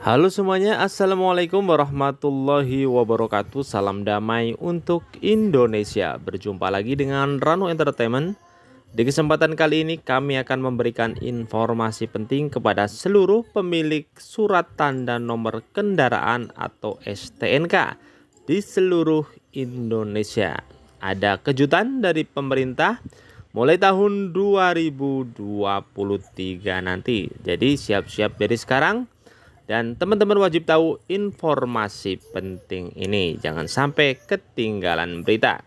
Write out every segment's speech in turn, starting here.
Halo semuanya, Assalamualaikum warahmatullahi wabarakatuh Salam damai untuk Indonesia Berjumpa lagi dengan Ranu Entertainment Di kesempatan kali ini kami akan memberikan informasi penting kepada seluruh pemilik surat tanda nomor kendaraan atau STNK Di seluruh Indonesia Ada kejutan dari pemerintah mulai tahun 2023 nanti Jadi siap-siap dari sekarang dan teman-teman wajib tahu informasi penting ini, jangan sampai ketinggalan berita.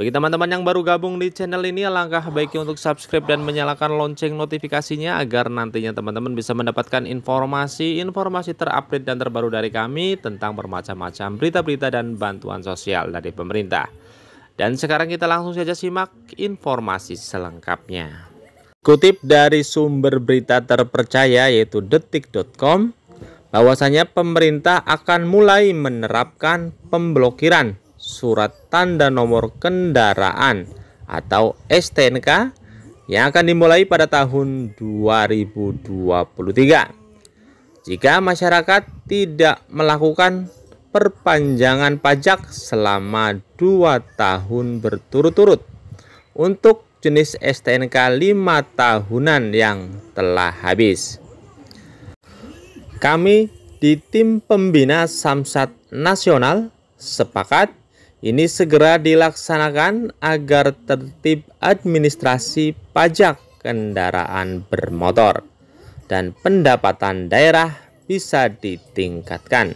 Bagi teman-teman yang baru gabung di channel ini, langkah baiknya untuk subscribe dan menyalakan lonceng notifikasinya agar nantinya teman-teman bisa mendapatkan informasi-informasi terupdate dan terbaru dari kami tentang bermacam-macam berita-berita dan bantuan sosial dari pemerintah. Dan sekarang kita langsung saja simak informasi selengkapnya. Kutip dari sumber berita terpercaya yaitu detik.com, bahwasanya pemerintah akan mulai menerapkan pemblokiran surat tanda nomor kendaraan atau STNK yang akan dimulai pada tahun 2023. Jika masyarakat tidak melakukan perpanjangan pajak selama dua tahun berturut-turut untuk jenis STNK lima tahunan yang telah habis. Kami di tim pembina Samsat Nasional sepakat ini segera dilaksanakan agar tertib administrasi pajak kendaraan bermotor dan pendapatan daerah bisa ditingkatkan.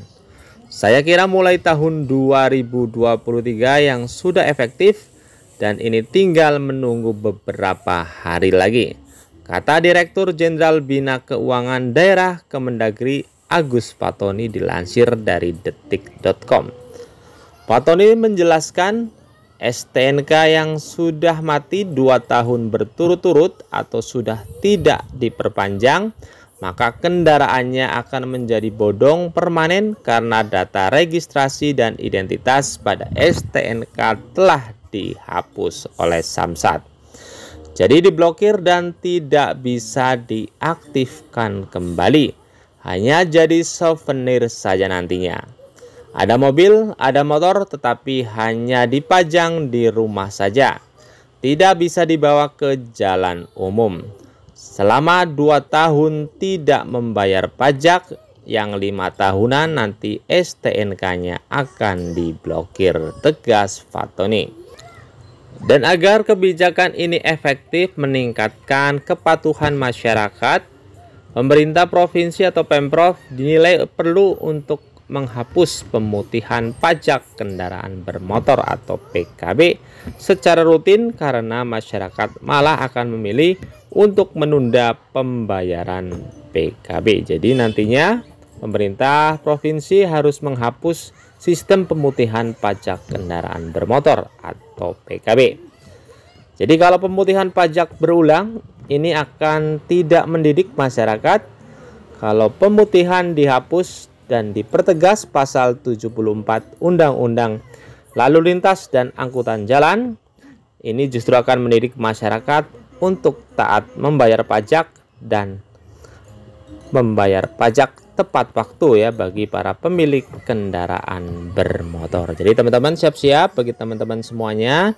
Saya kira mulai tahun 2023 yang sudah efektif dan ini tinggal menunggu beberapa hari lagi. Kata Direktur Jenderal Bina Keuangan Daerah Kemendagri Agus Patoni dilansir dari detik.com. Patoni menjelaskan STNK yang sudah mati dua tahun berturut-turut atau sudah tidak diperpanjang maka kendaraannya akan menjadi bodong permanen karena data registrasi dan identitas pada STNK telah dihapus oleh Samsat. Jadi diblokir dan tidak bisa diaktifkan kembali. Hanya jadi souvenir saja nantinya. Ada mobil, ada motor tetapi hanya dipajang di rumah saja. Tidak bisa dibawa ke jalan umum. Selama 2 tahun tidak membayar pajak, yang lima tahunan nanti STNK-nya akan diblokir, tegas Fatoni. Dan agar kebijakan ini efektif meningkatkan kepatuhan masyarakat, pemerintah provinsi atau Pemprov dinilai perlu untuk menghapus pemutihan pajak kendaraan bermotor atau PKB secara rutin karena masyarakat malah akan memilih untuk menunda pembayaran PKB. Jadi nantinya pemerintah provinsi harus menghapus sistem pemutihan pajak kendaraan bermotor atau PKB. Jadi kalau pemutihan pajak berulang ini akan tidak mendidik masyarakat kalau pemutihan dihapus dan dipertegas pasal 74 Undang-Undang Lalu Lintas dan Angkutan Jalan ini justru akan mendidik masyarakat untuk taat membayar pajak dan membayar pajak tepat waktu ya bagi para pemilik kendaraan bermotor. Jadi teman-teman siap-siap bagi teman-teman semuanya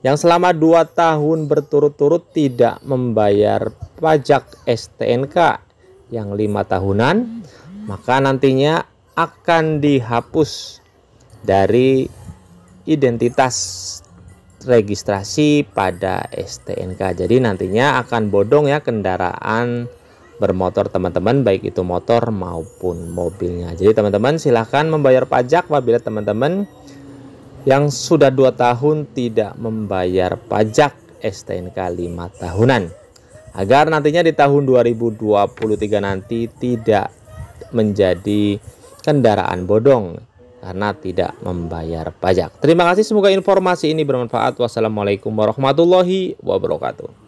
yang selama 2 tahun berturut-turut tidak membayar pajak STNK yang lima tahunan, maka nantinya akan dihapus dari identitas registrasi pada STNK. Jadi nantinya akan bodong ya kendaraan bermotor teman-teman baik itu motor maupun mobilnya. Jadi teman-teman silahkan membayar pajak apabila teman-teman yang sudah 2 tahun tidak membayar pajak STNK 5 tahunan agar nantinya di tahun 2023 nanti tidak menjadi kendaraan bodong karena tidak membayar pajak. Terima kasih, semoga informasi ini bermanfaat. Wassalamualaikum warahmatullahi wabarakatuh.